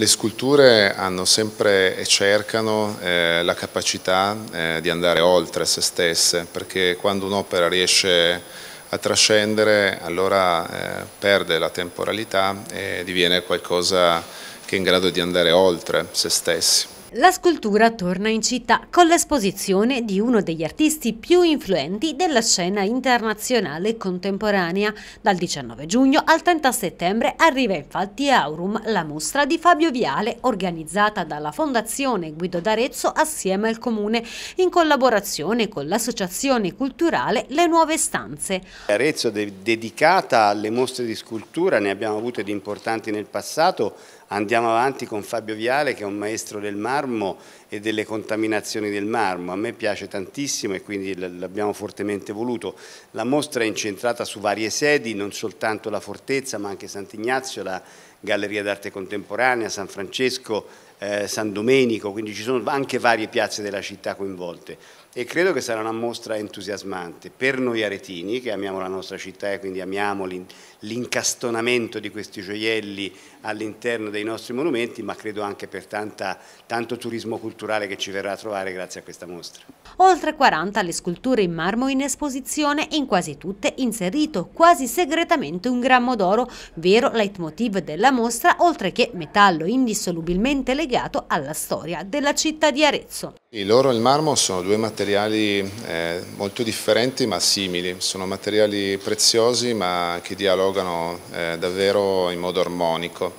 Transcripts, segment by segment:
le sculture hanno sempre e cercano eh, la capacità eh, di andare oltre se stesse, perché quando un'opera riesce a trascendere allora eh, perde la temporalità e diviene qualcosa che è in grado di andare oltre se stessi. La scultura torna in città con l'esposizione di uno degli artisti più influenti della scena internazionale contemporanea. Dal 19 giugno al 30 settembre arriva infatti a Aurum la mostra di Fabio Viale organizzata dalla Fondazione Guido d'Arezzo assieme al Comune in collaborazione con l'associazione culturale Le Nuove Stanze. Arezzo dedicata alle mostre di scultura, ne abbiamo avute di importanti nel passato andiamo avanti con Fabio Viale che è un maestro del marmo e delle contaminazioni del marmo, a me piace tantissimo e quindi l'abbiamo fortemente voluto. La mostra è incentrata su varie sedi, non soltanto la fortezza ma anche Sant'Ignazio, la Galleria d'Arte Contemporanea, San Francesco, eh, San Domenico, quindi ci sono anche varie piazze della città coinvolte e credo che sarà una mostra entusiasmante per noi aretini che amiamo la nostra città e quindi amiamo l'incastonamento di questi gioielli all'interno dei nostri monumenti ma credo anche per tanta, tanto turismo culturale che ci verrà a trovare grazie a questa mostra. Oltre 40 le sculture in marmo in esposizione in quasi tutte inserito quasi segretamente un grammo d'oro, vero leitmotiv della della mostra, oltre che metallo indissolubilmente legato alla storia della città di Arezzo. L'oro e il marmo sono due materiali eh, molto differenti ma simili, sono materiali preziosi ma che dialogano eh, davvero in modo armonico.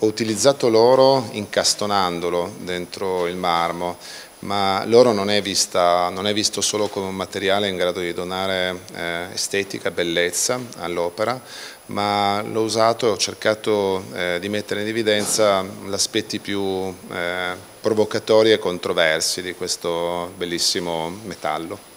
Ho utilizzato l'oro incastonandolo dentro il marmo ma l'oro non, non, è visto solo come un materiale in grado di donare eh, estetica, bellezza all'opera, ma l'ho usato e ho cercato eh, di mettere in evidenza gli aspetti più eh, provocatori e controversi di questo bellissimo metallo.